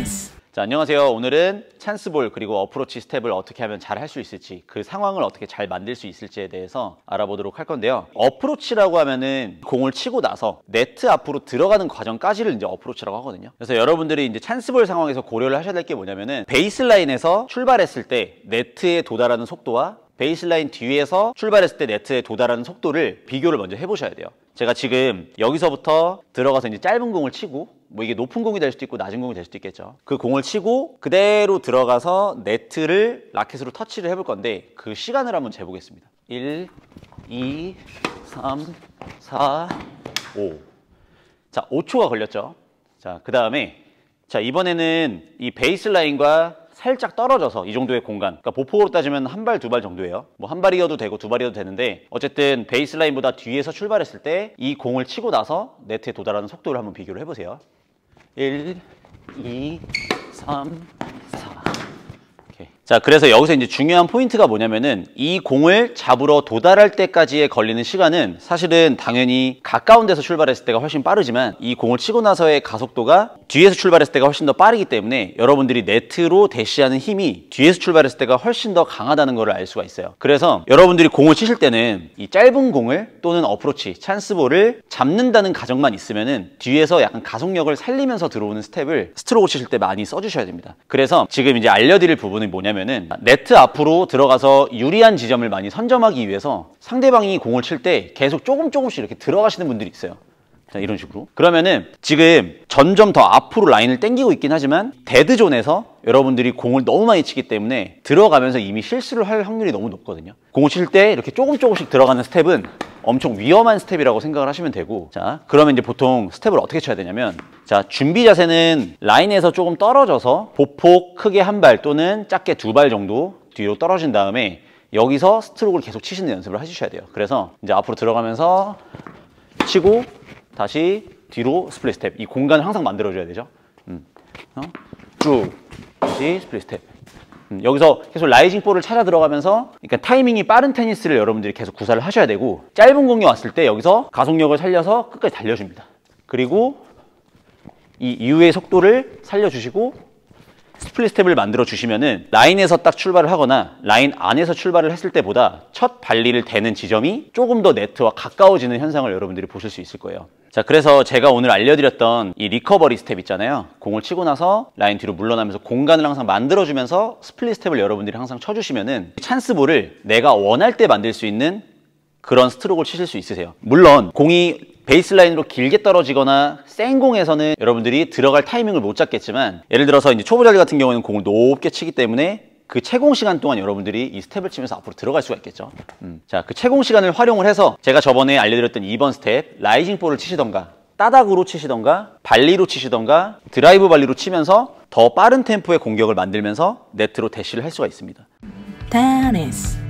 y e 자, 안녕하세요. 오늘은 찬스볼 그리고 어프로치 스텝을 어떻게 하면 잘 할 수 있을지 그 상황을 어떻게 잘 만들 수 있을지에 대해서 알아보도록 할 건데요. 어프로치라고 하면은 공을 치고 나서 네트 앞으로 들어가는 과정까지를 이제 어프로치라고 하거든요. 그래서 여러분들이 이제 찬스볼 상황에서 고려를 하셔야 될 게 뭐냐면은 베이스라인에서 출발했을 때 네트에 도달하는 속도와 베이스라인 뒤에서 출발했을 때 네트에 도달하는 속도를 비교를 먼저 해보셔야 돼요. 제가 지금 여기서부터 들어가서 이제 짧은 공을 치고 뭐 이게 높은 공이 될 수도 있고 낮은 공이 될 수도 있겠죠. 그 공을 치고 그대로 들어가서 네트를 라켓으로 터치를 해볼 건데 그 시간을 한번 재보겠습니다. 1, 2, 3, 4, 5. 자, 5초가 걸렸죠. 자, 그 다음에 자, 이번에는 이 베이스 라인과 살짝 떨어져서 이 정도의 공간 그러니까 보폭으로 따지면 한 발, 두 발 정도예요 뭐 한 발이어도 되고 두 발이어도 되는데 어쨌든 베이스라인보다 뒤에서 출발했을 때 이 공을 치고 나서 네트에 도달하는 속도를 한번 비교를 해보세요 1, 2, 3, 자, 그래서 여기서 이제 중요한 포인트가 뭐냐면은 이 공을 잡으러 도달할 때까지에 걸리는 시간은 사실은 당연히 가까운 데서 출발했을 때가 훨씬 빠르지만 이 공을 치고 나서의 가속도가 뒤에서 출발했을 때가 훨씬 더 빠르기 때문에 여러분들이 네트로 대시하는 힘이 뒤에서 출발했을 때가 훨씬 더 강하다는 것을 알 수가 있어요. 그래서 여러분들이 공을 치실 때는 이 짧은 공을 또는 어프로치, 찬스볼을 잡는다는 가정만 있으면은 뒤에서 약간 가속력을 살리면서 들어오는 스텝을 스트로크 치실 때 많이 써주셔야 됩니다. 그래서 지금 이제 알려드릴 부분이 뭐냐면 뭐냐면은 네트 앞으로 들어가서 유리한 지점을 많이 선점하기 위해서 상대방이 공을 칠 때 계속 조금 조금씩 이렇게 들어가시는 분들이 있어요. 자, 이런 식으로. 그러면은 지금 점점 더 앞으로 라인을 땡기고 있긴 하지만 데드존에서 여러분들이 공을 너무 많이 치기 때문에 들어가면서 이미 실수를 할 확률이 너무 높거든요. 공을 칠 때 이렇게 조금 조금씩 들어가는 스텝은 엄청 위험한 스텝이라고 생각을 하시면 되고 자 그러면 이제 보통 스텝을 어떻게 쳐야 되냐면 자 준비 자세는 라인에서 조금 떨어져서 보폭 크게 한 발 또는 작게 두 발 정도 뒤로 떨어진 다음에 여기서 스트로크를 계속 치시는 연습을 해주셔야 돼요 그래서 이제 앞으로 들어가면서 치고 다시 뒤로 스플릿 스텝 이 공간을 항상 만들어줘야 되죠 음. 어? 쭉 다시 스플릿 스텝 음, 여기서 계속 라이징 볼을 찾아 들어가면서 그러니까 타이밍이 빠른 테니스를 여러분들이 계속 구사를 하셔야 되고 짧은 공이 왔을 때 여기서 가속력을 살려서 끝까지 달려줍니다. 그리고 이 이후의 속도를 살려주시고 스플릿 스텝을 만들어 주시면은 라인에서 딱 출발을 하거나 라인 안에서 출발을 했을 때보다 첫 발리를 대는 지점이 조금 더 네트와 가까워지는 현상을 여러분들이 보실 수 있을 거예요. 자 그래서 제가 오늘 알려드렸던 이 리커버리 스텝 있잖아요 공을 치고 나서 라인 뒤로 물러나면서 공간을 항상 만들어주면서 스플릿 스텝을 여러분들이 항상 쳐주시면은 찬스볼을 내가 원할 때 만들 수 있는 그런 스트로크를 치실 수 있으세요 물론 공이 베이스라인으로 길게 떨어지거나 생공에서는 여러분들이 들어갈 타이밍을 못 잡겠지만 예를 들어서 이제 초보자들 같은 경우에는 공을 높게 치기 때문에 그 채공 시간 동안 여러분들이 이 스텝을 치면서 앞으로 들어갈 수가 있겠죠. 음. 자, 그 채공 시간을 활용을 해서 제가 저번에 알려드렸던 2번 스텝 라이징 볼을 치시던가 따닥으로 치시던가 발리로 치시던가 드라이브 발리로 치면서 더 빠른 템포의 공격을 만들면서 네트로 대쉬를할 수가 있습니다. 테니스.